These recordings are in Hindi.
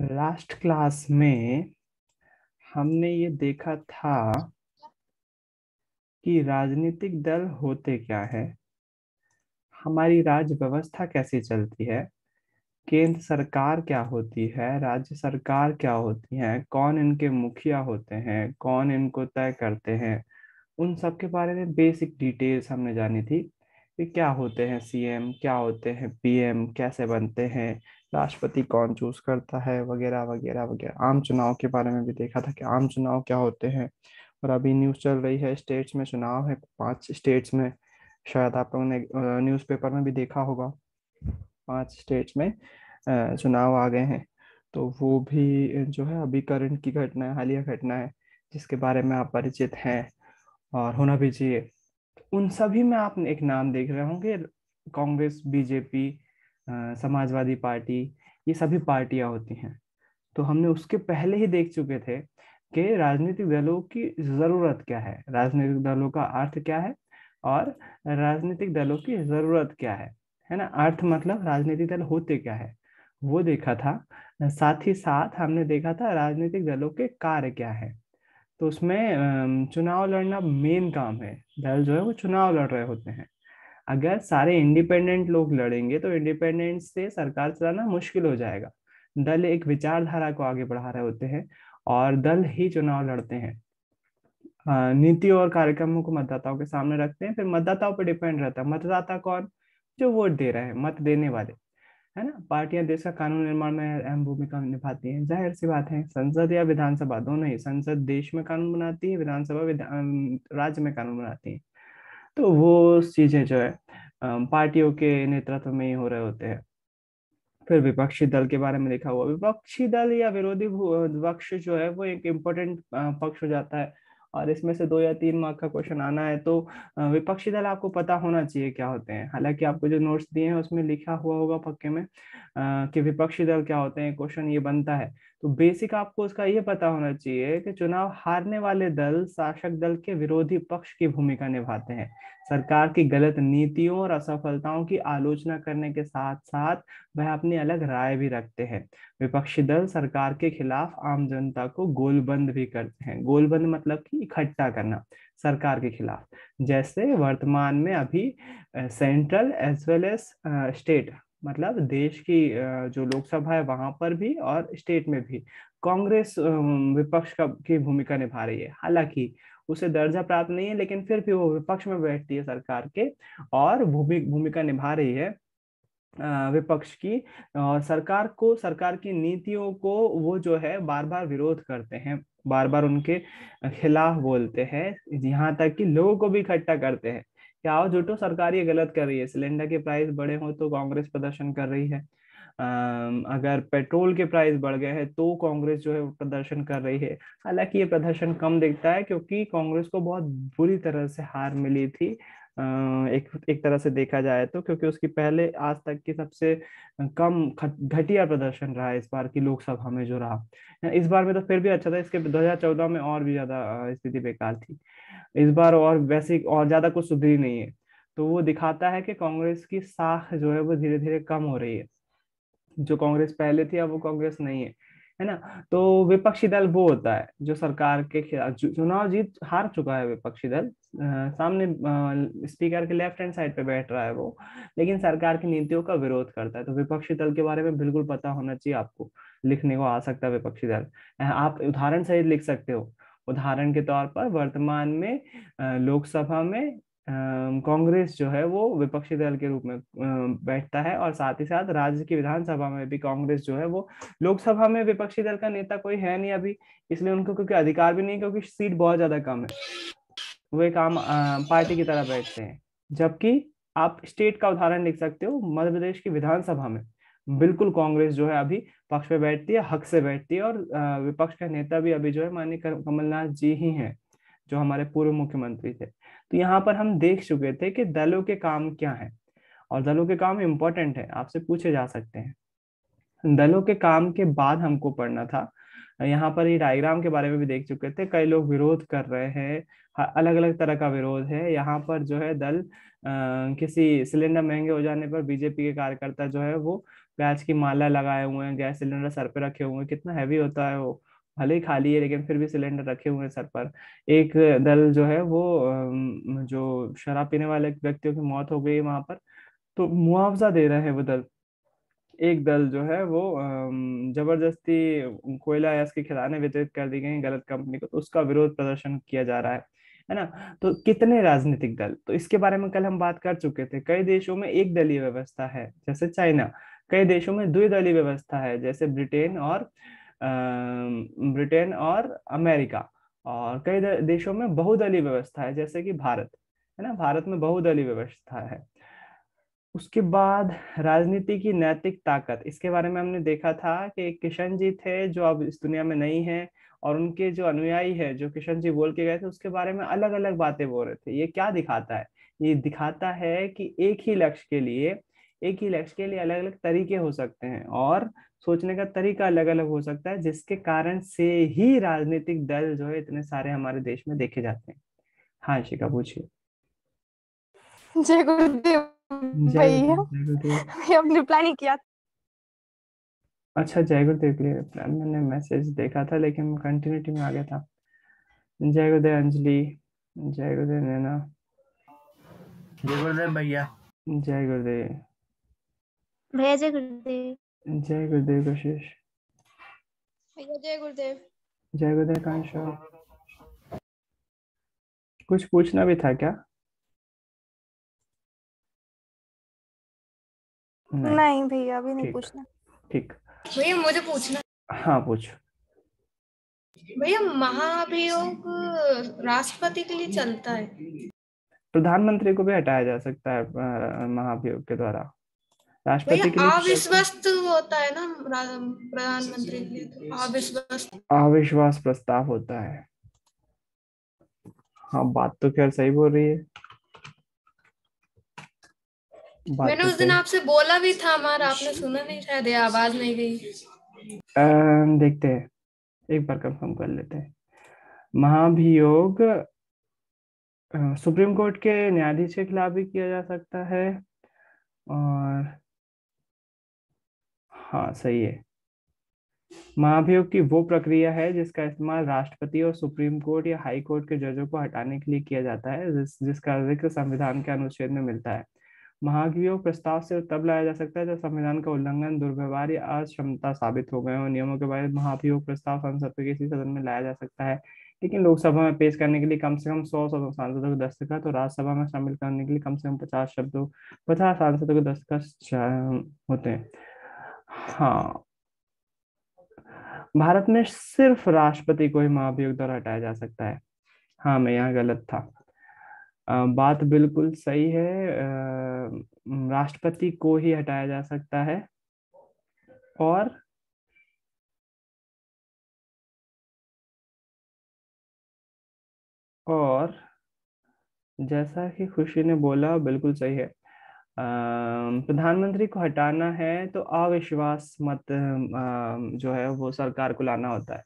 लास्ट क्लास में हमने ये देखा था कि राजनीतिक दल होते क्या है हमारी राज्य व्यवस्था कैसी चलती है केंद्र सरकार क्या होती है राज्य सरकार क्या होती है कौन इनके मुखिया होते हैं कौन इनको तय करते हैं उन सब के बारे में बेसिक डिटेल्स हमने जानी थी कि क्या होते हैं सीएम क्या होते हैं पीएम कैसे बनते हैं राष्ट्रपति कौन चूज करता है वगैरह वगैरह वगैरह आम चुनाव के बारे में भी देखा था कि आम चुनाव क्या होते हैं और अभी न्यूज़ चल रही है स्टेट्स में चुनाव है पांच स्टेट्स में शायद आप लोगों ने पेपर में भी देखा होगा पांच स्टेट्स में चुनाव आ गए हैं तो वो भी जो है अभी करंट की घटना है हालिया घटना है जिसके बारे में आप परिचित हैं और होना भी चाहिए उन सभी में आप एक नाम देख रहे होंगे कांग्रेस बीजेपी समाजवादी पार्टी ये सभी पार्टियां होती हैं तो हमने उसके पहले ही देख चुके थे कि राजनीतिक दलों की ज़रूरत क्या है राजनीतिक दलों का अर्थ क्या है और राजनीतिक दलों की ज़रूरत क्या है है ना अर्थ मतलब राजनीतिक दल होते क्या है वो देखा था साथ ही साथ हमने देखा था राजनीतिक दलों के कार्य क्या है तो उसमें चुनाव लड़ना मेन काम है दल जो है वो चुनाव लड़ रहे होते हैं अगर सारे इंडिपेंडेंट लोग लड़ेंगे तो इंडिपेंडेंट से सरकार चलाना मुश्किल हो जाएगा दल एक विचारधारा को आगे बढ़ा रहे होते हैं और दल ही चुनाव लड़ते हैं नीति और कार्यक्रमों को मतदाताओं के सामने रखते हैं फिर मतदाताओं पर डिपेंड रहता है मतदाता कौन जो वोट दे रहे हैं मत देने वाले है ना पार्टियां देश का कानून निर्माण में अहम भूमिका निभाती हैं जाहिर सी बात है संसद या विधानसभा दोनों ही संसद देश में कानून बनाती है विधानसभा विधान राज्य में कानून बनाती है तो वो चीज़ें जो है पार्टियों के नेतृत्व में ही हो रहे होते हैं फिर विपक्षी दल के बारे में लिखा हुआ विपक्षी दल या विरोधी पक्ष जो है वो एक इम्पोर्टेंट पक्ष हो जाता है और इसमें से दो या तीन मार्क का क्वेश्चन आना है तो विपक्षी दल आपको पता होना चाहिए क्या होते हैं हालांकि आपको जो नोट्स दिए हैं उसमें लिखा हुआ होगा पक्के में कि विपक्षी दल क्या होते हैं क्वेश्चन ये बनता है तो बेसिक आपको उसका ये पता होना चाहिए कि चुनाव हारने वाले दल शासक दल के विरोधी पक्ष की भूमिका निभाते हैं सरकार की गलत नीतियों और असफलताओं की आलोचना करने के साथ साथ वह अपनी अलग राय भी रखते हैं विपक्षी दल सरकार के खिलाफ आम जनता को गोलबंद भी करते हैं गोलबंद मतलब कि इकट्ठा करना सरकार के खिलाफ जैसे वर्तमान में अभी central as well as state मतलब देश की जो लोकसभा है वहां पर भी और स्टेट में भी कांग्रेस विपक्ष का की भूमिका निभा रही है हालांकि उसे दर्जा प्राप्त नहीं है लेकिन फिर भी वो विपक्ष में बैठती है सरकार के और भूमि भूमिका निभा रही है विपक्ष की और सरकार को सरकार की नीतियों को वो जो है बार बार विरोध करते हैं बार बार उनके खिलाफ बोलते हैं यहाँ तक कि लोगों को भी इकट्ठा करते हैं क्या हो झूठो सरकार ये गलत कर रही है सिलेंडर के प्राइस बढ़े हो तो कांग्रेस प्रदर्शन कर रही है अगर पेट्रोल के प्राइस बढ़ गए हैं तो कांग्रेस जो है वो प्रदर्शन कर रही है हालांकि ये प्रदर्शन कम दिखता है क्योंकि कांग्रेस को बहुत बुरी तरह से हार मिली थी एक एक तरह से देखा जाए तो क्योंकि उसकी पहले आज तक की सबसे कम घटिया प्रदर्शन रहा इस बार की लोकसभा में जो रहा इस बार में तो फिर भी अच्छा था इसके 2014 में और भी ज्यादा स्थिति बेकार थी इस बार और वैसे और ज्यादा कुछ सुधरी नहीं है तो वो दिखाता है कि कांग्रेस की साख जो है वो धीरे धीरे कम हो रही है जो कांग्रेस पहले थी अब वो कांग्रेस नहीं है है ना तो विपक्षी दल वो होता है जो सरकार के खिलाफ चुनाव जीत हार चुका है विपक्षी दल सामने आ, स्पीकर के लेफ्ट हैंड साइड पे बैठ रहा है वो लेकिन सरकार की नीतियों का विरोध करता है तो विपक्षी दल के बारे में बिल्कुल पता होना चाहिए आपको लिखने को आ सकता है विपक्षी दल आप उदाहरण सहित लिख सकते हो उदाहरण के तौर पर वर्तमान में लोकसभा में कांग्रेस जो है वो विपक्षी दल के रूप में बैठता है और साथ ही साथ राज्य की विधानसभा में भी कांग्रेस जो है वो लोकसभा में विपक्षी दल का नेता कोई है नहीं अभी इसलिए उनको क्योंकि अधिकार भी नहीं क्योंकि सीट बहुत ज्यादा कम है वो एक आम पार्टी की तरह बैठते हैं जबकि आप स्टेट का उदाहरण लिख सकते हो मध्य प्रदेश की विधानसभा में बिल्कुल कांग्रेस जो है अभी पक्ष पे बैठती है हक से बैठती है और विपक्ष का नेता भी अभी जो है माननीय कमलनाथ जी ही हैं जो हमारे पूर्व मुख्यमंत्री थे तो यहाँ पर हम देख चुके थे कि दलों के काम क्या है और दलों के काम इम्पोर्टेंट है आपसे पूछे जा सकते हैं दलों के काम के बाद हमको पढ़ना था यहाँ पर ये डायग्राम के बारे में भी देख चुके थे कई लोग विरोध कर रहे हैं अलग अलग तरह का विरोध है यहाँ पर जो है दल आ, किसी सिलेंडर महंगे हो जाने पर बीजेपी के कार्यकर्ता जो है वो प्याज की माला लगाए हुए हैं गैस सिलेंडर सर पे रखे हुए हैं कितना हैवी होता है वो भले ही खाली है लेकिन फिर भी सिलेंडर रखे हुए हैं सर पर एक दल जो है वो जो शराब पीने वाले व्यक्तियों की मौत हो गई वहां पर तो मुआवजा दे रहे हैं वो दल एक दल जो है वो जबरदस्ती कोयला या उसके खिलाने वितरित कर दी गई गलत कंपनी को तो उसका विरोध प्रदर्शन किया जा रहा है है ना तो कितने राजनीतिक दल तो इसके बारे में कल हम बात कर चुके थे कई देशों में एक दलीय व्यवस्था है जैसे चाइना कई देशों में द्विदलीय व्यवस्था है जैसे ब्रिटेन और ब्रिटेन और अमेरिका और कई देशों में बहुदलीय व्यवस्था है जैसे कि भारत है ना भारत में बहुदलीय व्यवस्था है उसके बाद राजनीति की नैतिक ताकत इसके बारे में हमने देखा था कि किशन जी थे जो अब इस दुनिया में नहीं है और उनके जो अनुयायी है जो किशन जी बोल के गए थे उसके बारे में अलग अलग बातें बोल रहे थे ये क्या दिखाता है ये दिखाता है कि एक ही लक्ष्य के लिए एक ही लक्ष्य के लिए अलग अलग तरीके हो सकते हैं और सोचने का तरीका अलग अलग हो सकता है जिसके कारण से ही राजनीतिक दल जो है इतने सारे हमारे देश में देखे जाते हैं हाँ शिका पूछिए जय गुरुदेव भैया किया अच्छा जय गुरुदेव के लिए मैंने मैसेज देखा था लेकिन कंटिन्यूटी में आ गया था जय गुरुदेव अंजलि जय गुरुदेव नैना जय गुरुदेव भैया जय गुरुदेव भैया जय गुरुदेव जय गुरुदेव कशिश भैया जय गुरुदेव जय गुरुदेव कांशा कुछ पूछना भी था क्या नहीं, नहीं भैया अभी नहीं पूछना ठीक भैया मुझे पूछना हाँ पूछो भैया महाभियोग राष्ट्रपति के लिए चलता है प्रधानमंत्री को भी हटाया जा सकता है महाभियोग के द्वारा राष्ट्रपति के लिए अविश्वस्त तो होता है ना प्रधानमंत्री के लिए तो अविश्वस्त अविश्वास प्रस्ताव होता है हाँ बात तो खैर सही बोल रही है मैंने तो उस दिन आपसे बोला भी था हमारा आपने सुना नहीं शायद आवाज नहीं गई देखते हैं एक बार कंफर्म कर लेते हैं महाभियोग सुप्रीम कोर्ट के न्यायाधीश के खिलाफ भी किया जा सकता है और हाँ सही है महाभियोग की वो प्रक्रिया है जिसका इस्तेमाल राष्ट्रपति और सुप्रीम कोर्ट या हाई कोर्ट के जजों को हटाने के लिए किया जाता है जिस, जिसका जिक्र संविधान के अनुच्छेद में मिलता है महाभियोग प्रस्ताव से तब लाया जा सकता है जब संविधान का उल्लंघन दुर्व्यवहार या अक्षमता साबित हो गए हो नियमों के बारे में महाभियोग प्रस्ताव संसद के किसी सदन में लाया जा सकता है लेकिन लोकसभा में पेश करने के लिए कम से कम सौ सांसदों के दस्तखत और राज्यसभा में शामिल करने के लिए कम से कम पचास शब्दों पचास सांसदों के दस्तखत होते हैं हाँ भारत में सिर्फ राष्ट्रपति को ही महाभियोग द्वारा हटाया जा सकता है हाँ मैं यहाँ गलत था बात बिल्कुल सही है राष्ट्रपति को ही हटाया जा सकता है और और जैसा कि खुशी ने बोला बिल्कुल सही है प्रधानमंत्री को हटाना है तो अविश्वास मत जो है वो सरकार को लाना होता है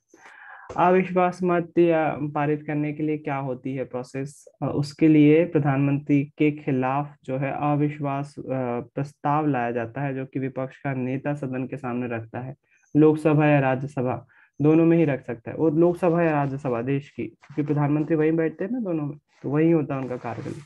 अविश्वास मत या पारित करने के लिए क्या होती है प्रोसेस उसके लिए प्रधानमंत्री के खिलाफ जो है अविश्वास प्रस्ताव लाया जाता है जो कि विपक्ष का नेता सदन के सामने रखता है लोकसभा या राज्यसभा दोनों में ही रख सकता है और लोकसभा या राज्यसभा देश की क्योंकि प्रधानमंत्री वहीं बैठते हैं ना दोनों में तो वही होता है उनका कार्यक्रम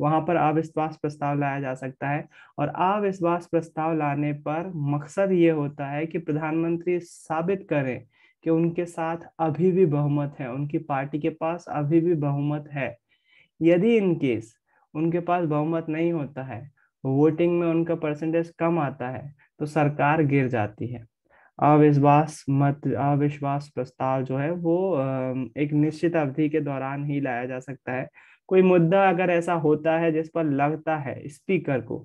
वहां पर अविश्वास प्रस्ताव लाया जा सकता है और अविश्वास प्रस्ताव लाने पर मकसद ये होता है कि प्रधानमंत्री साबित करें कि उनके साथ अभी भी बहुमत है उनकी पार्टी के पास अभी भी बहुमत है यदि इनकेस उनके पास बहुमत नहीं होता है वोटिंग में उनका परसेंटेज कम आता है तो सरकार गिर जाती है अविश्वास मत अविश्वास प्रस्ताव जो है वो एक निश्चित अवधि के दौरान ही लाया जा सकता है कोई मुद्दा अगर ऐसा होता है जिस पर लगता है स्पीकर को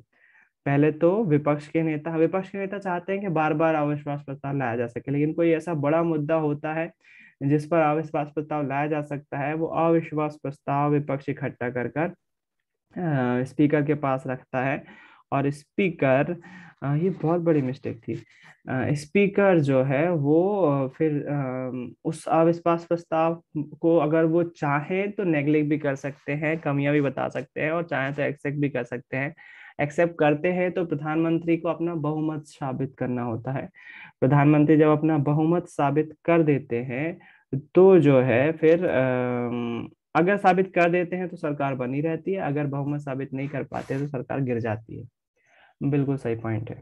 पहले तो विपक्ष के नेता हाँ, विपक्ष के नेता चाहते हैं कि बार बार अविश्वास प्रस्ताव लाया जा सके लेकिन कोई ऐसा बड़ा मुद्दा होता है जिस पर अविश्वास प्रस्ताव लाया जा सकता है वो अविश्वास प्रस्ताव विपक्ष इकट्ठा कर कर स्पीकर के पास रखता है और स्पीकर ये बहुत बड़ी मिस्टेक थी स्पीकर जो है वो फिर उस अविश्वास प्रस्ताव को अगर वो चाहे तो नेगलेक्ट भी कर सकते हैं कमियां भी बता सकते हैं और चाहे तो एक्सेप्ट भी कर सकते हैं एक्सेप्ट करते हैं तो प्रधानमंत्री को अपना बहुमत साबित करना होता है प्रधानमंत्री जब अपना बहुमत साबित कर देते हैं तो जो है फिर अगर साबित कर देते हैं तो सरकार बनी रहती है अगर बहुमत साबित नहीं कर पाते तो सरकार गिर जाती है बिल्कुल सही पॉइंट है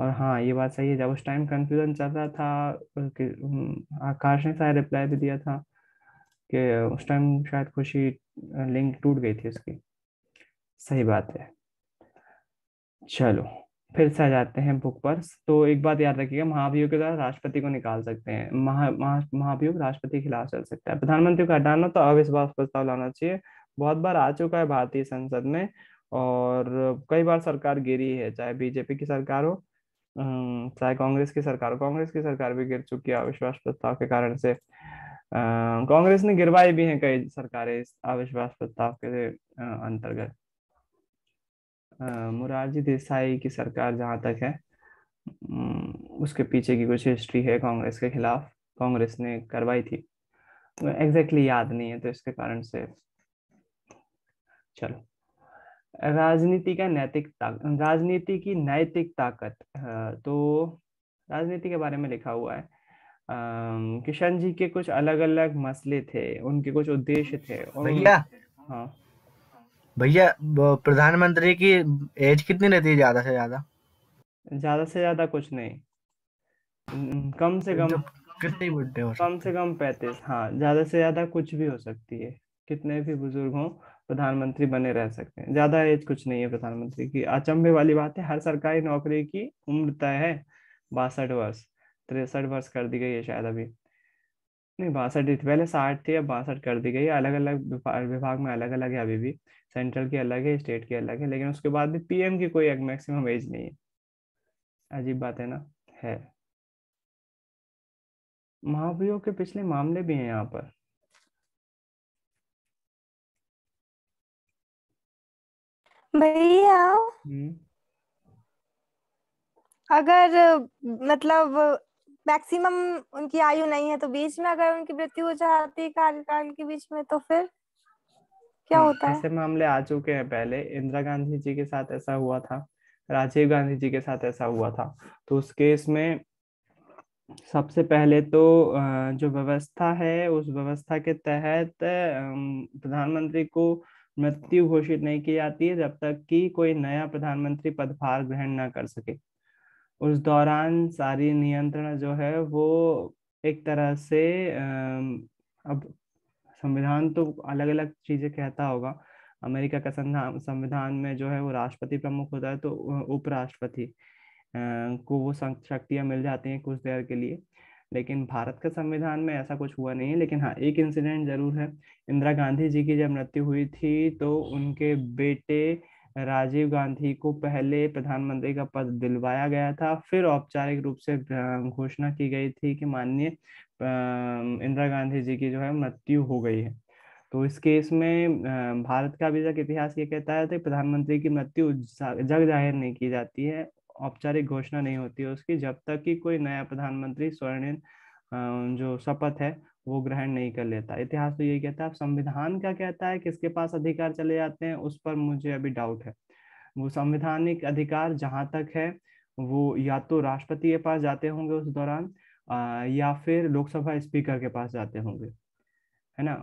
और हाँ ये बात सही है जब उस टाइम कंफ्यूजन चल रहा था आकाश ने शायद रिप्लाई भी दिया था कि उस टाइम शायद खुशी लिंक टूट गई थी उसकी सही बात है चलो फिर से आ जाते हैं बुक पर तो एक बात याद रखिएगा महाभियोग के द्वारा राष्ट्रपति को निकाल सकते हैं महा महा महाभियोग राष्ट्रपति के खिलाफ चल सकता है प्रधानमंत्री को हटाना तो अविश्वास प्रस्ताव लाना चाहिए बहुत बार आ चुका है भारतीय संसद में और कई बार सरकार गिरी है चाहे बीजेपी की सरकार हो चाहे कांग्रेस की सरकार कांग्रेस की सरकार भी गिर चुकी है अविश्वास प्रस्ताव के कारण से कांग्रेस ने गिरवाई भी है कई सरकारें इस अविश्वास प्रस्ताव के अंतर्गत मुरारजी देसाई की सरकार जहां तक है उसके पीछे की कुछ हिस्ट्री है कांग्रेस के खिलाफ कांग्रेस ने करवाई थी एग्जैक्टली exactly याद नहीं है तो इसके कारण से चलो राजनीति का नैतिक ताकत राजनीति की नैतिक ताकत हाँ, तो राजनीति के बारे में लिखा हुआ है किशन जी के कुछ अलग अलग मसले थे उनके कुछ उद्देश्य थे भैया हाँ भैया प्रधानमंत्री की एज कितनी रहती है ज्यादा से ज्यादा ज्यादा से ज्यादा कुछ नहीं कम से कम कितने बुढ़े हो कम से कम पैंतीस हाँ ज्यादा से ज्यादा कुछ भी हो सकती है कितने भी बुजुर्ग हों प्रधानमंत्री बने रह सकते हैं ज्यादा एज कुछ नहीं है प्रधानमंत्री की अचंभे वाली बात है हर सरकारी नौकरी की उम्र तय है बासठ वर्ष तिरसठ वर्ष कर दी गई है शायद अभी नहीं बासठ पहले साठ थी अब बासठ कर दी गई अलग अलग विभाग में अलग अलग है अभी भी सेंट्रल की अलग है स्टेट की अलग है लेकिन उसके बाद भी पीएम की कोई मैक्सिमम एज नहीं है अजीब बात है ना है महाभियोग के पिछले मामले भी हैं यहाँ पर भैया हम्म। अगर मतलब मैक्सिमम उनकी आयु नहीं है तो बीच में अगर उनकी मृत्यु हो जाती है कार्यकाल के बीच में तो फिर क्या हम्म, होता है ऐसे मामले आ चुके हैं पहले इंदिरा गांधी जी के साथ ऐसा हुआ था राजीव गांधी जी के साथ ऐसा हुआ था तो उस केस में सबसे पहले तो जो व्यवस्था है उस व्यवस्था के तहत प्रधानमंत्री को मृत्यु घोषित नहीं की जाती है जब तक कि कोई नया प्रधानमंत्री पदभार ग्रहण ना कर सके उस दौरान सारी नियंत्रण जो है वो एक तरह से अब संविधान तो अलग अलग चीजें कहता होगा अमेरिका का संविधान में जो है वो राष्ट्रपति प्रमुख होता है तो उपराष्ट्रपति को वो शक्तियां मिल जाती हैं कुछ देर के लिए लेकिन भारत के संविधान में ऐसा कुछ हुआ नहीं है लेकिन हाँ एक इंसिडेंट जरूर है इंदिरा गांधी जी की जब मृत्यु हुई थी तो उनके बेटे राजीव गांधी को पहले प्रधानमंत्री का पद दिलवाया गया था फिर औपचारिक रूप से घोषणा की गई थी कि माननीय इंदिरा गांधी जी की जो है मृत्यु हो गई है तो इस केस में भारत का अभी तक इतिहास ये कहता है कि तो प्रधानमंत्री की मृत्यु जग जाहिर नहीं की जाती है औपचारिक घोषणा नहीं होती है उसकी जब तक कि कोई नया प्रधानमंत्री स्वर्णिम जो शपथ है वो ग्रहण नहीं कर लेता इतिहास तो यही कहता है संविधान का कहता है किसके पास अधिकार चले जाते हैं उस पर मुझे अभी डाउट है वो संविधानिक अधिकार जहाँ तक है वो या तो राष्ट्रपति के पास जाते होंगे उस दौरान या फिर लोकसभा स्पीकर के पास जाते होंगे है ना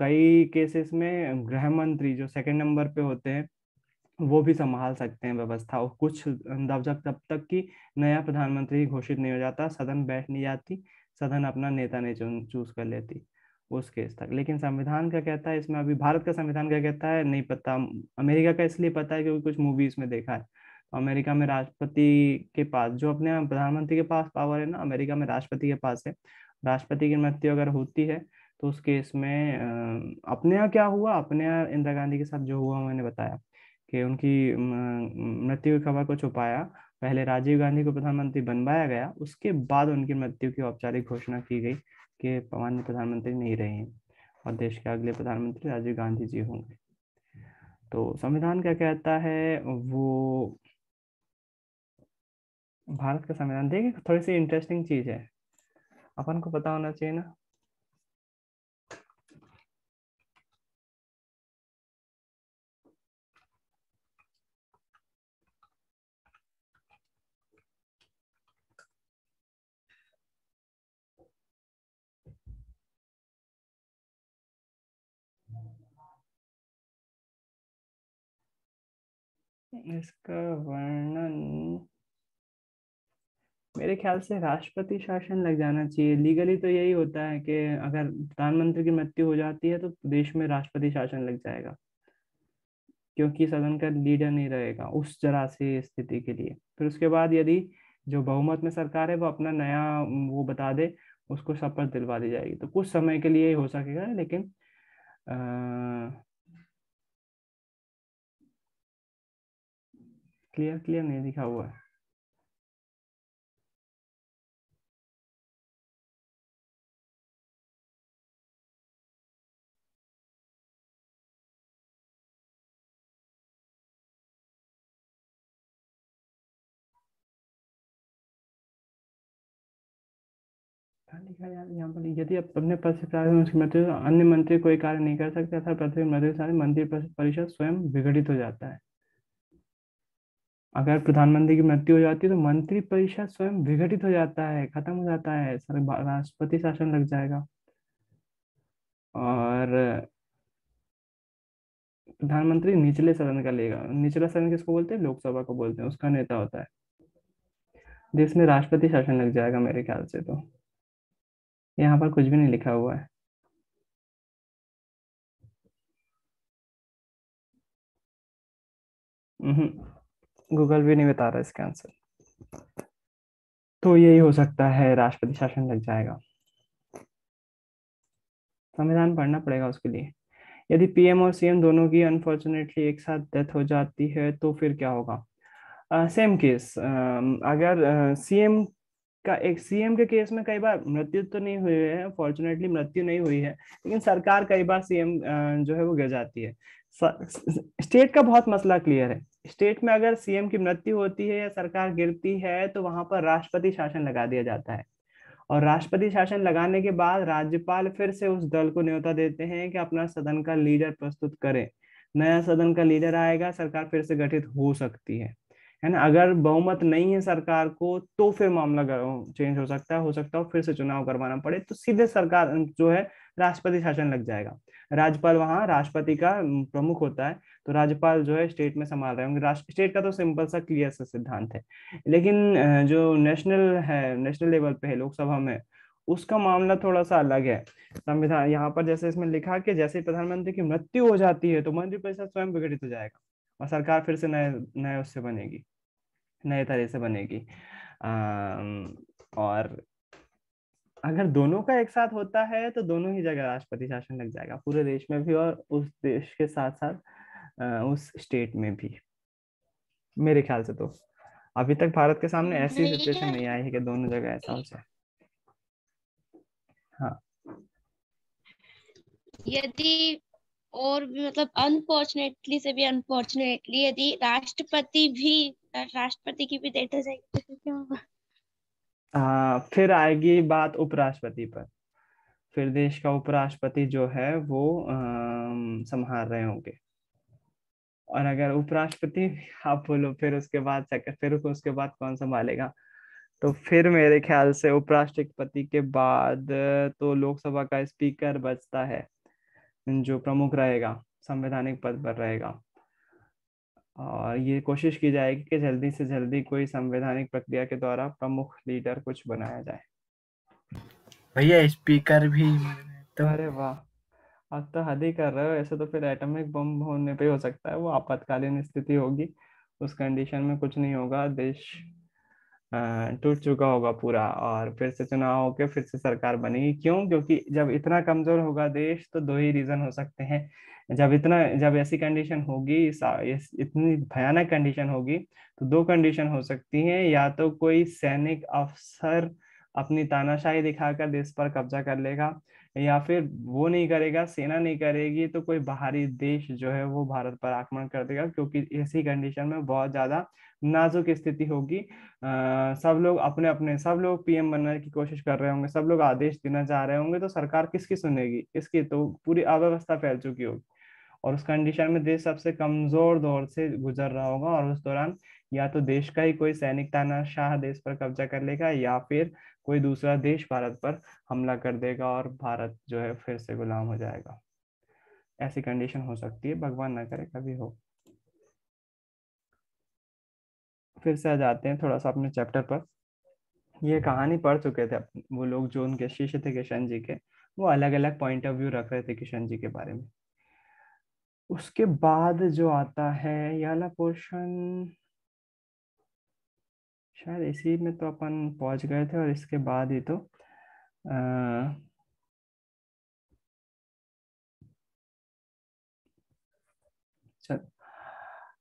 कई केसेस में गृह मंत्री जो सेकंड नंबर पे होते हैं वो भी संभाल सकते हैं व्यवस्था और कुछ जब जब तब तक कि नया प्रधानमंत्री घोषित नहीं हो जाता सदन बैठ नहीं जाती सदन अपना नेता नहीं चूज चूज कर लेती उस केस तक लेकिन संविधान का कहता है इसमें अभी भारत का संविधान क्या कहता है नहीं पता अमेरिका का इसलिए पता है क्योंकि कुछ मूवीज में देखा है तो अमेरिका में राष्ट्रपति के पास जो अपने प्रधानमंत्री के पास पावर है ना अमेरिका में राष्ट्रपति के पास है राष्ट्रपति की मृत्यु अगर होती है तो उस केस में अपने यहाँ क्या हुआ अपने यहाँ इंदिरा गांधी के साथ जो हुआ मैंने बताया कि उनकी मृत्यु की खबर को छुपाया पहले राजीव गांधी को प्रधानमंत्री बनवाया गया उसके बाद उनकी मृत्यु की औपचारिक घोषणा की गई कि माननीय प्रधानमंत्री नहीं रहे हैं और देश के अगले प्रधानमंत्री राजीव गांधी जी होंगे तो संविधान क्या कहता है वो भारत का संविधान देखिए थोड़ी सी इंटरेस्टिंग चीज़ है अपन को पता होना चाहिए ना इसका वर्णन मेरे ख्याल से राष्ट्रपति शासन लग जाना चाहिए लीगली तो यही होता है कि अगर प्रधानमंत्री की मृत्यु हो जाती है तो देश में राष्ट्रपति शासन लग जाएगा क्योंकि सदन का लीडर नहीं रहेगा उस जरा से स्थिति के लिए फिर उसके बाद यदि जो बहुमत में सरकार है वो अपना नया वो बता दे उसको शपथ दिलवा दी जाएगी तो कुछ समय के लिए ही हो सकेगा लेकिन अः क्लियर क्लियर नहीं दिखा हुआ है लिखा यार यहाँ पर यदि अपने पद से प्राप्त मंत्री अन्य मंत्री कोई कार्य नहीं कर सकते अर्थात पृथ्वी मंत्री मंत्री परिषद स्वयं विघटित हो जाता है अगर प्रधानमंत्री की मृत्यु हो जाती है तो मंत्रिपरिषद स्वयं विघटित हो जाता है खत्म हो जाता है सर राष्ट्रपति शासन लग जाएगा और प्रधानमंत्री निचले सदन का लेगा निचला सदन किसको बोलते हैं लोकसभा को बोलते हैं उसका नेता होता है देश में राष्ट्रपति शासन लग जाएगा मेरे ख्याल से तो यहाँ पर कुछ भी नहीं लिखा हुआ है हम्म गूगल भी नहीं बता रहा इसका आंसर तो यही हो सकता है राष्ट्रपति शासन लग जाएगा संविधान पढ़ना पड़ेगा उसके लिए यदि पीएम और सीएम दोनों की अनफॉर्चुनेटली एक साथ डेथ हो जाती है तो फिर क्या होगा सेम uh, केस uh, अगर सीएम uh, का एक सीएम के केस में कई बार मृत्यु तो नहीं हुई है फॉर्चुनेटली मृत्यु नहीं हुई है लेकिन सरकार कई बार सीएम जो है वो गिर जाती है स्टेट का बहुत मसला क्लियर है स्टेट में अगर सीएम की मृत्यु होती है या सरकार गिरती है तो वहां पर राष्ट्रपति शासन लगा दिया जाता है और राष्ट्रपति शासन लगाने के बाद राज्यपाल फिर से उस दल को न्योता देते हैं कि अपना सदन का लीडर प्रस्तुत करें नया सदन का लीडर आएगा सरकार फिर से गठित हो सकती है है ना अगर बहुमत नहीं है सरकार को तो फिर मामला चेंज हो सकता है हो सकता है फिर से चुनाव करवाना पड़े तो सीधे सरकार जो है राष्ट्रपति शासन लग जाएगा राज्यपाल वहाँ राष्ट्रपति का प्रमुख होता है तो राज्यपाल जो है स्टेट में संभाल रहे होंगे स्टेट का तो सिंपल सा क्लियर सा सिद्धांत है लेकिन जो नेशनल है नेशनल लेवल पे है लोकसभा में उसका मामला थोड़ा सा अलग है संविधान यहाँ पर जैसे इसमें लिखा कि जैसे प्रधानमंत्री की मृत्यु हो जाती है तो मंत्रिपरिषद स्वयं विघटित हो जाएगा और सरकार फिर से नए नए उससे बनेगी नए तरह से बनेगी आ, और अगर दोनों का एक साथ होता है तो दोनों ही जगह राष्ट्रपति शासन लग जाएगा पूरे देश में भी और उस देश के साथ साथ उस स्टेट में भी मेरे ख्याल से तो अभी तक भारत के सामने हम्म, ऐसी सिचुएशन नहीं आई है कि दोनों जगह ऐसा हो जाए हाँ यदि और भी मतलब अनफॉर्चुनेटली से भी अनफॉर्चुनेटली यदि राष्ट्रपति भी राष्ट्रपति की भी डेट हो जाएगी तो क्या होगा हाँ, फिर आएगी बात उपराष्ट्रपति पर फिर देश का उपराष्ट्रपति जो है वो संभाल रहे होंगे और अगर उपराष्ट्रपति आप बोलो फिर उसके बाद फिर उसके बाद कौन संभालेगा तो फिर मेरे ख्याल से उपराष्ट्रपति के बाद तो लोकसभा का स्पीकर बचता है जो प्रमुख रहेगा संवैधानिक पद पर रहेगा और ये कोशिश की जाएगी कि जल्दी से जल्दी कोई संवैधानिक प्रक्रिया के द्वारा प्रमुख लीडर कुछ बनाया जाए भैया स्पीकर भी तो अरे वाह आप तो हद ही कर रहे हो ऐसे तो फिर एटॉमिक बम होने पे हो सकता है वो आपातकालीन स्थिति होगी उस कंडीशन में कुछ नहीं होगा देश टूट चुका होगा पूरा और फिर से चुनाव होकर फिर से सरकार बनेगी क्यों क्योंकि जब इतना कमजोर होगा देश तो दो ही रीजन हो सकते हैं जब इतना जब ऐसी कंडीशन होगी इतनी भयानक कंडीशन होगी तो दो कंडीशन हो सकती हैं या तो कोई सैनिक अफसर अपनी तानाशाही दिखाकर देश पर कब्जा कर लेगा या फिर वो नहीं करेगा सेना नहीं करेगी तो कोई बाहरी देश जो है वो भारत पर आक्रमण कर देगा क्योंकि ऐसी कंडीशन में बहुत ज्यादा नाजुक स्थिति होगी सब लोग अपने अपने सब लोग पीएम बनने की कोशिश कर रहे होंगे सब लोग आदेश देना चाह रहे होंगे तो सरकार किसकी सुनेगी इसकी तो पूरी अव्यवस्था फैल चुकी होगी और उस कंडीशन में देश सबसे कमजोर दौर से गुजर रहा होगा और उस दौरान या तो देश का ही कोई सैनिक तानाशाह देश पर कब्जा कर लेगा या फिर कोई दूसरा देश भारत पर हमला कर देगा और भारत जो है फिर से गुलाम हो जाएगा ऐसी कंडीशन हो सकती है भगवान ना करे कभी हो फिर से आ जाते हैं थोड़ा सा अपने चैप्टर पर ये कहानी पढ़ चुके थे वो लोग जो उनके शिष्य थे किशन जी के वो अलग अलग पॉइंट ऑफ व्यू रख रहे थे किशन जी के बारे में उसके बाद जो आता है ये वाला पोर्शन शायद इसी में तो अपन पहुंच गए थे और इसके बाद ही तो आ,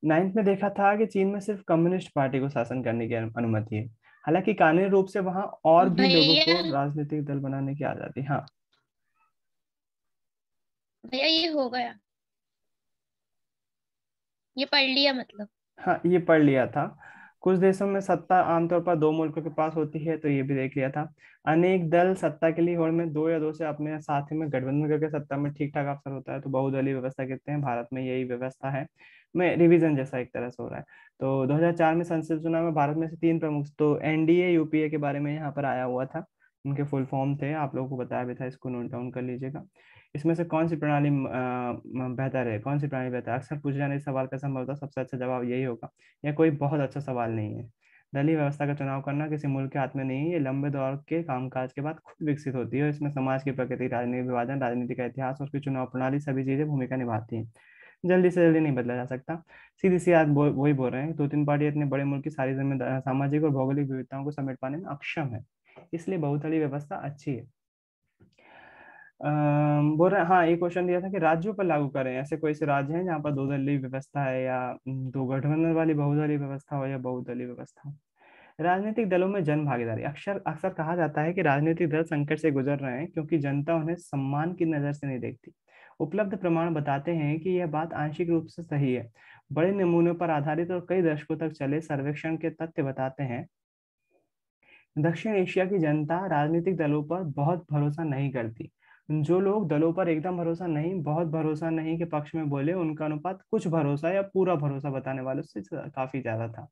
नाइन्थ में देखा था कि चीन में सिर्फ कम्युनिस्ट पार्टी को शासन करने की अनुमति है हालांकि कानूनी रूप से वहां और भी लोगों को राजनीतिक दल बनाने की आजादी हाँ भैया ये हो गया ये पढ़ लिया मतलब हाँ ये पढ़ लिया था कुछ देशों में सत्ता आमतौर पर दो मुल्कों के पास होती है तो ये भी देख लिया था अनेक दल सत्ता के लिए होड़ में दो या दो से अपने साथी में गठबंधन करके सत्ता में ठीक ठाक अवसर होता है तो बहुदलीय व्यवस्था कहते हैं भारत में यही व्यवस्था है में रिवीजन जैसा एक तरह से हो रहा है तो 2004 में संसद चुनाव में भारत में से तीन प्रमुख तो एनडीए यूपीए के बारे में यहाँ पर आया हुआ था उनके फुल फॉर्म थे आप लोगों को बताया भी था इसको नोट डाउन कर लीजिएगा इसमें से कौन सी प्रणाली बेहतर है कौन सी प्रणाली बेहतर अक्सर पूछ जाने इस सवाल का संभवतः सबसे अच्छा जवाब यही होगा यह कोई बहुत अच्छा सवाल नहीं है दलीय व्यवस्था का चुनाव करना किसी मुल्क के हाथ में नहीं है ये लंबे दौर के कामकाज के बाद खुद विकसित होती है और इसमें समाज की प्रकृति राजनीतिक विभाजन राजनीति का इतिहास और उसकी चुनाव प्रणाली सभी चीजें भूमिका निभाती हैं जल्दी से जल्दी नहीं बदला जा सकता सीधी सी आज वही बोल रहे हैं दो तीन पार्टी इतने बड़े मुल्क की सारी जिम्मेदार सामाजिक और भौगोलिक विविधताओं को समेट पाने में अक्षम है इसलिए बहुत व्यवस्था अच्छी है बोल रहे हाँ एक क्वेश्चन दिया था कि राज्यों पर लागू करें ऐसे कोई से राज्य हैं जहाँ पर दो दलीय व्यवस्था है या दो गठबंधन वाली बहुदलीय व्यवस्था हो या बहुदलीय व्यवस्था राजनीतिक दलों में जन भागीदारी अक्सर अक्सर कहा जाता है कि राजनीतिक दल संकट से गुजर रहे हैं क्योंकि जनता उन्हें सम्मान की नजर से नहीं देखती उपलब्ध प्रमाण बताते हैं कि यह बात आंशिक रूप से सही है बड़े नमूनों पर आधारित और कई दशकों तक चले सर्वेक्षण के तथ्य बताते हैं दक्षिण एशिया की जनता राजनीतिक दलों पर बहुत भरोसा नहीं करती जो लोग दलों पर एकदम भरोसा नहीं बहुत भरोसा नहीं के पक्ष में बोले उनका अनुपात कुछ भरोसा या पूरा भरोसा बताने वालों से काफी ज्यादा था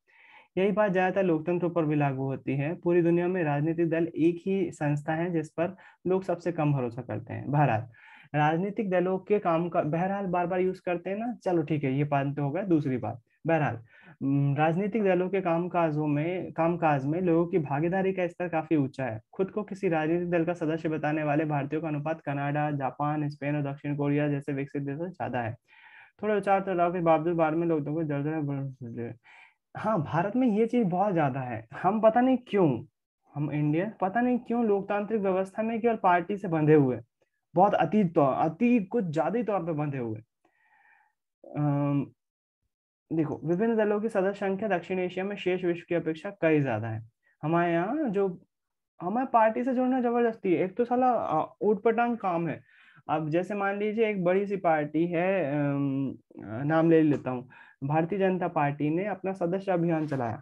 यही बात ज्यादातर लोकतंत्र पर भी लागू होती है पूरी दुनिया में राजनीतिक दल एक ही संस्था है जिस पर लोग सबसे कम भरोसा करते हैं भारत राजनीतिक दलों के काम का बहरहाल बार बार यूज करते हैं ना चलो ठीक है ये बात तो हो गया दूसरी बात बहरहाल राजनीतिक दलों के कामकाजों में कामकाज में लोगों की भागीदारी का स्तर काफी ऊंचा है खुद को किसी राजनीतिक दल का सदस्य बताने वाले भारतीयों का अनुपात कनाडा जापान स्पेन और दक्षिण कोरिया जैसे विकसित देशों से ज्यादा है थोड़े उचार तलाव के बावजूद बार में लोगों को जर्जर हाँ भारत में ये चीज बहुत ज्यादा है हम पता नहीं क्यों हम इंडिया पता नहीं क्यों लोकतांत्रिक व्यवस्था में केवल पार्टी से बंधे हुए बहुत अतीत अति तो, अति कुछ ज्यादा ही तौर पर बंधे हुए देखो विभिन्न दलों की सदस्य संख्या दक्षिण एशिया में शेष विश्व की अपेक्षा कई ज्यादा है हमारे यहाँ जो हमारे पार्टी से जुड़ना जबरदस्ती है एक तो साला ऊट काम है अब जैसे मान लीजिए एक बड़ी सी पार्टी है नाम ले लेता हूँ भारतीय जनता पार्टी ने अपना सदस्य अभियान चलाया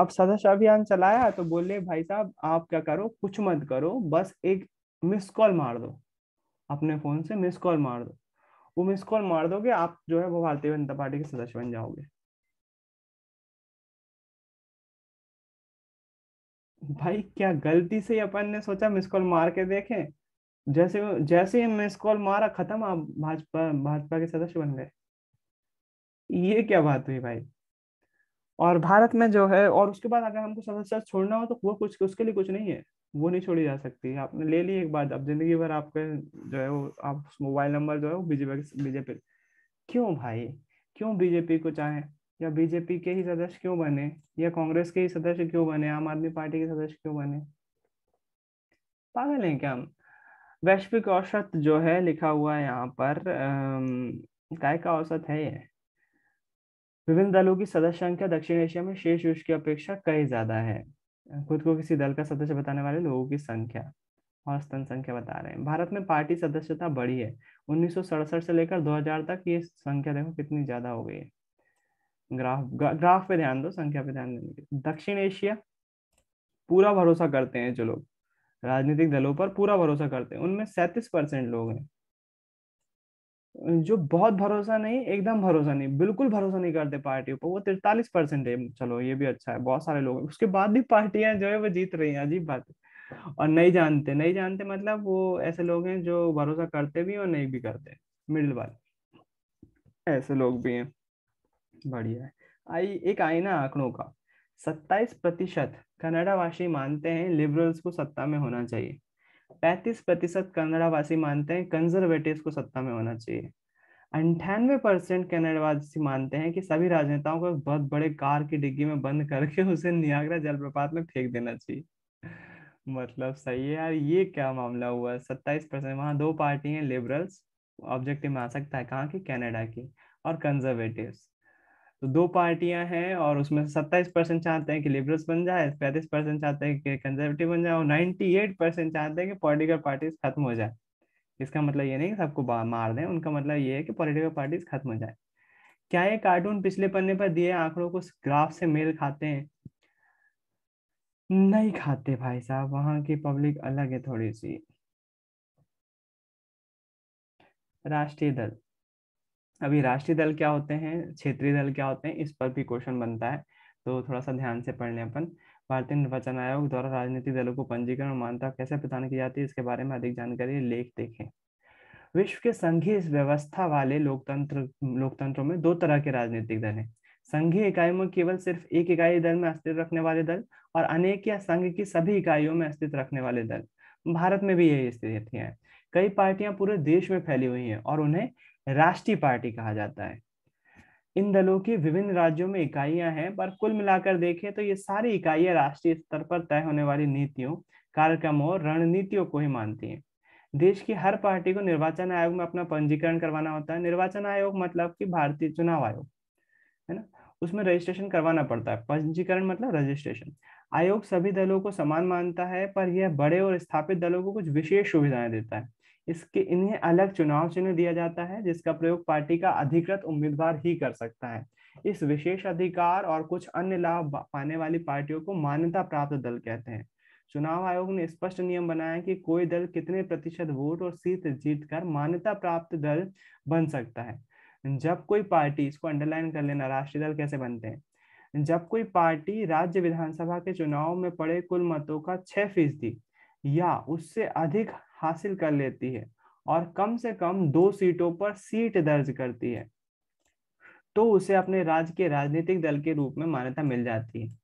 अब सदस्य अभियान चलाया तो बोले भाई साहब आप क्या करो कुछ मत करो बस एक मिस कॉल मार दो अपने फोन से मिस कॉल मार दो वो मिस कॉल मार दोगे आप जो है वो भारतीय जनता पार्टी के सदस्य बन जाओगे भाई क्या गलती से अपन ने सोचा मिस कॉल मार के देखे जैसे जैसे ही मिस कॉल मारा खत्म आप भाजपा भाजपा के सदस्य बन गए ये क्या बात हुई भाई और भारत में जो है और उसके बाद अगर हमको सदस्य छोड़ना हो तो वो कुछ उसके लिए कुछ नहीं है वो नहीं छोड़ी जा सकती आपने ले ली एक बार अब जिंदगी भर आपके जो है वो आप मोबाइल नंबर जो है वो बीजेपी बीजेपी क्यों भाई क्यों बीजेपी को चाहे या बीजेपी के ही सदस्य क्यों बने या कांग्रेस के ही सदस्य क्यों बने आम आदमी पार्टी के सदस्य क्यों बने पागल हैं क्या हम वैश्विक औसत जो है लिखा हुआ है यहाँ पर काय का औसत है ये विभिन्न दलों की सदस्य संख्या दक्षिण एशिया में शेष विश्व की अपेक्षा कई ज्यादा है खुद को किसी दल का सदस्य बताने वाले लोगों की संख्या औसतन संख्या बता रहे हैं भारत में पार्टी सदस्यता बढ़ी है उन्नीस से लेकर 2000 तक ये संख्या देखो कितनी ज्यादा हो गई है ग्राफ ग्राफ पे ध्यान दो संख्या पे ध्यान देंगे दक्षिण एशिया पूरा भरोसा करते हैं जो लोग राजनीतिक दलों पर पूरा भरोसा करते हैं उनमें सैंतीस परसेंट लोग हैं जो बहुत भरोसा नहीं एकदम भरोसा नहीं बिल्कुल भरोसा नहीं करते पार्टियों पर वो तिरतालीस परसेंट है चलो ये भी अच्छा है बहुत सारे लोग उसके बाद भी पार्टियां जो है वो जीत रही हैं अजीब बात और नहीं जानते नहीं जानते मतलब वो ऐसे लोग हैं जो भरोसा करते भी और नहीं भी करते मिडिल वाले ऐसे लोग भी हैं बढ़िया है आई एक आईना आंकड़ों का सत्ताईस प्रतिशत कनाडा वासी मानते हैं लिबरल्स को सत्ता में होना चाहिए पैंतीस प्रतिशत कन्नड़ावासी मानते हैं कंजर्वेटिव को सत्ता में होना चाहिए अंठानवे परसेंट कन्नड़वासी मानते हैं कि सभी राजनेताओं को बहुत बड़े कार की डिग्गी में बंद करके उसे नियाग्रा जलप्रपात में फेंक देना चाहिए मतलब सही है यार ये क्या मामला हुआ सत्ताईस परसेंट वहाँ दो पार्टी हैं लिबरल्स ऑब्जेक्टिव में आ सकता है कहाँ की कनाडा की और कंजर्वेटिव्स तो दो पार्टियां हैं और उसमें सत्ताईस परसेंट चाहते हैं कि लिबरल्स बन जाए पैंतीस परसेंट चाहते हैं कि कंजर्वेटिव बन जाए और नाइन्टी एट परसेंट चाहते हैं कि पॉलिटिकल पार्टीज खत्म हो जाए इसका मतलब ये नहीं कि सबको मार दें उनका मतलब ये है कि पॉलिटिकल पार्टीज खत्म हो जाए क्या ये कार्टून पिछले पन्ने पर दिए आंकड़ों को ग्राफ से मेल खाते हैं नहीं खाते भाई साहब वहां की पब्लिक अलग है थोड़ी सी राष्ट्रीय दल अभी राष्ट्रीय दल क्या होते हैं क्षेत्रीय दल क्या होते हैं इस पर भी क्वेश्चन बनता है तो थोड़ा सा ध्यान से पढ़ लें अपन भारतीय निर्वाचन आयोग द्वारा राजनीतिक दलों को पंजीकरण मान्यता कैसे प्रदान की जाती है इसके बारे में अधिक जानकारी लेख देखें विश्व के संघीय व्यवस्था वाले लोकतंत्र लोकतंत्रों में दो तरह के राजनीतिक दल हैं संघीय इकाई में केवल सिर्फ एक इकाई दल में अस्तित्व रखने वाले दल और अनेक या संघ की सभी इकाइयों में अस्तित्व रखने वाले दल भारत में भी यही स्थितियां है कई पार्टियां पूरे देश में फैली हुई हैं और उन्हें राष्ट्रीय पार्टी कहा जाता है इन दलों की विभिन्न राज्यों में इकाइयां हैं पर कुल मिलाकर देखें तो ये सारी इकाइयां राष्ट्रीय स्तर पर तय होने वाली नीतियों कार्यक्रमों और रणनीतियों को ही मानती हैं देश की हर पार्टी को निर्वाचन आयोग में अपना पंजीकरण करवाना होता है निर्वाचन आयोग मतलब कि भारतीय चुनाव आयोग है ना उसमें रजिस्ट्रेशन करवाना पड़ता है पंजीकरण मतलब रजिस्ट्रेशन आयोग सभी दलों को समान मानता है पर यह बड़े और स्थापित दलों को कुछ विशेष सुविधाएं देता है इसके इन्हें अलग चुनाव चिन्ह दिया जाता है जिसका प्रयोग पार्टी का अधिकृत उम्मीदवार ही कर सकता है इस विशेष अधिकार और कुछ अन्य लाभ पाने वाली पार्टियों को मान्यता प्राप्त दल कहते हैं चुनाव आयोग ने स्पष्ट नियम बनाया कि कोई दल कितने प्रतिशत वोट और सीट जीतकर मान्यता प्राप्त दल बन सकता है जब कोई पार्टी इसको अंडरलाइन कर लेना राष्ट्रीय दल कैसे बनते हैं जब कोई पार्टी राज्य विधानसभा के चुनाव में पड़े कुल मतों का छह फीसदी या उससे अधिक हासिल कर लेती है और कम से कम दो सीटों पर सीट दर्ज करती है तो उसे अपने राज्य के राजनीतिक दल के रूप में मान्यता मिल जाती है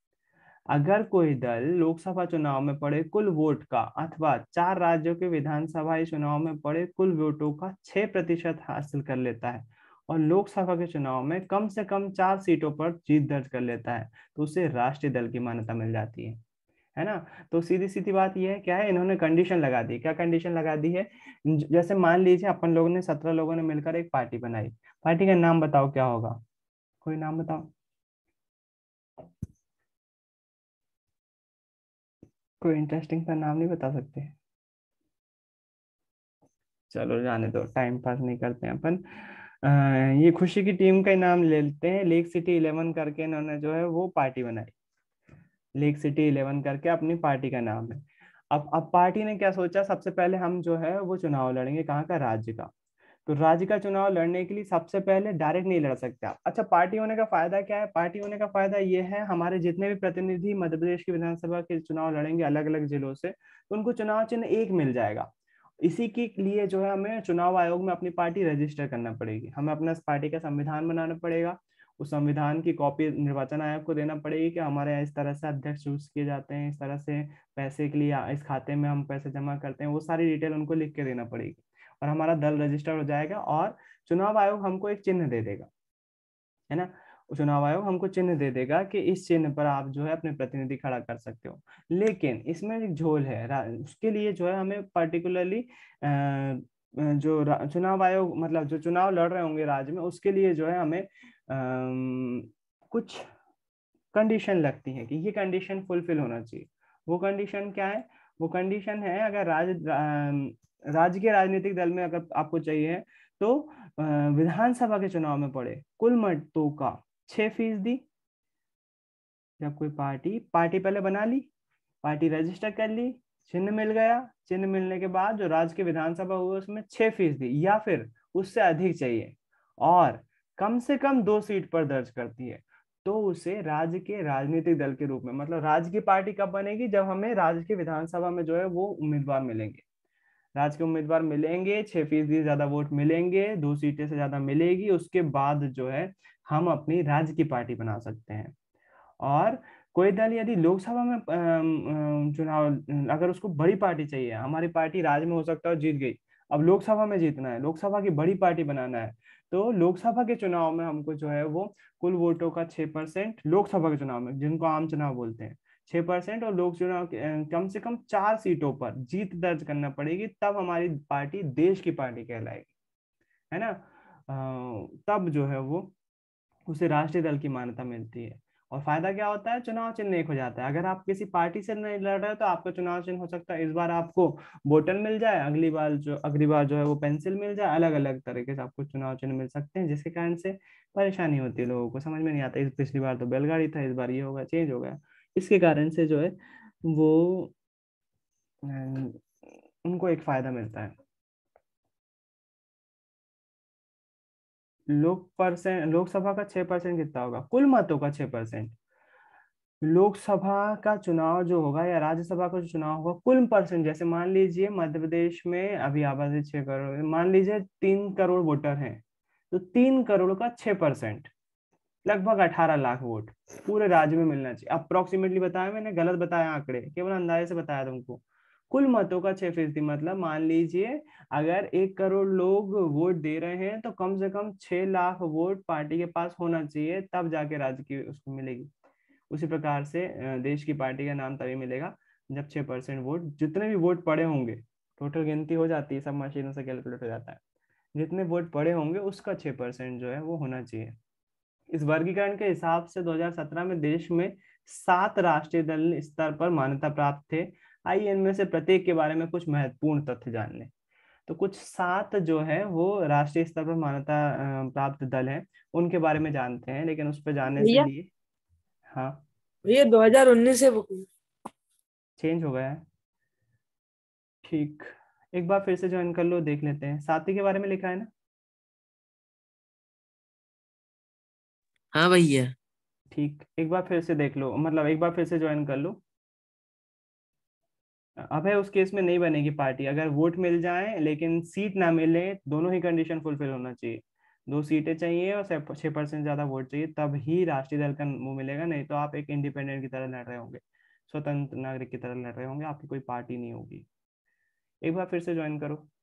अगर कोई दल लोकसभा चुनाव में पड़े कुल वोट का अथवा चार राज्यों के विधानसभा चुनाव में पड़े कुल वोटों का छह प्रतिशत हासिल कर लेता है और लोकसभा के चुनाव में कम से कम चार सीटों पर जीत दर्ज कर लेता है तो उसे राष्ट्रीय दल की मान्यता मिल जाती है है ना तो सीधी सीधी बात यह है क्या है इन्होंने कंडीशन लगा दी क्या कंडीशन लगा दी है जैसे मान लीजिए अपन लोगों ने सत्रह लोगों ने मिलकर एक पार्टी बनाई पार्टी का नाम बताओ क्या होगा कोई नाम बताओ कोई इंटरेस्टिंग सा नाम नहीं बता सकते चलो जाने दो टाइम पास नहीं करते हैं अपन ये खुशी की टीम का नाम लेते हैं लेक सिटी इलेवन करके इन्होंने जो है वो पार्टी बनाई लेक सिटी इलेवन करके अपनी पार्टी का नाम है अब अब पार्टी ने क्या सोचा सबसे पहले हम जो है वो चुनाव लड़ेंगे कहाँ का राज्य का तो राज्य का चुनाव लड़ने के लिए सबसे पहले डायरेक्ट नहीं लड़ सकते आप अच्छा पार्टी होने का फायदा क्या है पार्टी होने का फायदा ये है हमारे जितने भी प्रतिनिधि मध्य प्रदेश की विधानसभा के चुनाव लड़ेंगे अलग अलग जिलों से तो उनको चुनाव चिन्ह एक मिल जाएगा इसी के लिए जो है हमें चुनाव आयोग में अपनी पार्टी रजिस्टर करना पड़ेगी हमें अपना पार्टी का संविधान बनाना पड़ेगा उस संविधान की कॉपी निर्वाचन आयोग को देना पड़ेगी कि हमारे यहाँ इस तरह से अध्यक्ष चूज किए जाते हैं इस तरह से पैसे के लिए इस खाते में हम पैसे जमा करते हैं वो सारी डिटेल उनको लिख के देना पड़ेगी और हमारा दल रजिस्टर हो जाएगा और चुनाव आयोग हमको एक चिन्ह दे देगा है ना चुनाव आयोग हमको चिन्ह दे देगा कि इस चिन्ह पर आप जो है अपने प्रतिनिधि खड़ा कर सकते हो लेकिन इसमें एक झोल है उसके लिए जो है हमें पर्टिकुलरली जो चुनाव आयोग मतलब जो चुनाव लड़ रहे होंगे राज्य में उसके लिए जो है हमें कुछ कंडीशन लगती है कि ये कंडीशन फुलफिल होना चाहिए वो कंडीशन क्या है वो कंडीशन है अगर राज राजकीय राजनीतिक दल में अगर आपको चाहिए तो विधानसभा के चुनाव में पड़े कुल मतों का छह फीसदी जब कोई पार्टी पार्टी पहले बना ली पार्टी रजिस्टर कर ली चिन्ह मिल गया चिन्ह मिलने के बाद जो राज्य के विधानसभा हुए उसमें छह फीसदी या फिर उससे अधिक चाहिए और कम से कम दो सीट पर दर्ज करती है तो उसे राज्य के राजनीतिक दल के रूप में मतलब राज्य की पार्टी कब बनेगी जब हमें राज्य के विधानसभा में जो है वो उम्मीदवार मिलेंगे राज्य के उम्मीदवार मिलेंगे छह फीसदी ज्यादा वोट मिलेंगे दो सीटें से ज्यादा मिलेगी उसके बाद जो है हम अपनी राज्य की पार्टी बना सकते हैं और कोई दल यदि लोकसभा में चुनाव अगर उसको बड़ी पार्टी चाहिए हमारी पार्टी राज्य में हो सकता है जीत गई अब लोकसभा में जीतना है लोकसभा की बड़ी पार्टी बनाना है तो लोकसभा के चुनाव में हमको जो है वो कुल वोटों का छह परसेंट लोकसभा के चुनाव में जिनको आम चुनाव बोलते हैं छः परसेंट और लोक चुनाव कम से कम चार सीटों पर जीत दर्ज करना पड़ेगी तब हमारी पार्टी देश की पार्टी कहलाएगी है ना तब जो है वो उसे राष्ट्रीय दल की मान्यता मिलती है और फायदा क्या होता है चुनाव चिन्ह एक हो जाता है अगर आप किसी पार्टी से नहीं लड़ रहे हो तो आपका चुनाव चिन्ह हो सकता है इस बार आपको बोटन मिल जाए अगली बार जो अगली बार जो है वो पेंसिल मिल जाए अलग अलग तरीके से आपको चुनाव चिन्ह मिल सकते हैं जिसके कारण से परेशानी होती है लोगों को समझ में नहीं आता इस पिछली बार तो बैलगाड़ी था इस बार ये होगा चेंज हो गया इसके कारण से जो है वो उनको एक फायदा मिलता है लोक परसेंट लोकसभा का छह परसेंट कितना होगा कुल मतों का छह परसेंट लोकसभा का चुनाव जो होगा या राज्यसभा का जो चुनाव होगा कुल परसेंट जैसे मान लीजिए मध्य प्रदेश में अभी आबादी छह करोड़ मान लीजिए तीन करोड़ वोटर हैं तो तीन करोड़ का छह परसेंट लगभग अठारह लाख वोट पूरे राज्य में मिलना चाहिए अप्रोक्सीमेटली बताया मैंने गलत बताया आंकड़े केवल अंदाजे से बताया तुमको कुल मतों का छह फीसदी मतलब मान लीजिए अगर एक करोड़ लोग वोट दे रहे हैं तो कम से कम छह लाख वोट पार्टी के पास होना चाहिए तब जाके राज्य की उसको मिलेगी उसी प्रकार से देश की पार्टी का नाम तभी मिलेगा जब छह परसेंट वोट जितने भी वोट पड़े होंगे टोटल गिनती हो जाती है सब मशीनों से कैलकुलेट हो जाता है जितने वोट पड़े होंगे उसका छह परसेंट जो है वो होना चाहिए इस वर्गीकरण के हिसाब से 2017 में देश में सात राष्ट्रीय दल स्तर पर मान्यता प्राप्त थे आइए इनमें से प्रत्येक के बारे में कुछ महत्वपूर्ण तथ्य जान लें तो कुछ सात जो है वो राष्ट्रीय स्तर पर मान्यता प्राप्त दल है उनके बारे में जानते हैं लेकिन उस पर जानने से लिए हाँ ये 2019 से चेंज हो गया है ठीक एक बार फिर से ज्वाइन कर लो देख लेते हैं साथी के बारे में लिखा है ना हाँ भैया ठीक एक बार फिर से देख लो मतलब एक बार फिर से ज्वाइन कर लो अभय उस केस में नहीं बनेगी पार्टी अगर वोट मिल जाए लेकिन सीट ना मिले दोनों ही कंडीशन फुलफिल होना चाहिए दो सीटें चाहिए और छह परसेंट ज़्यादा वोट चाहिए तब ही राष्ट्रीय दल का मुंह मिलेगा नहीं तो आप एक इंडिपेंडेंट की तरह लड़ रहे होंगे स्वतंत्र नागरिक की तरह लड़ रहे होंगे आपकी कोई पार्टी नहीं होगी एक बार फिर से ज्वाइन करो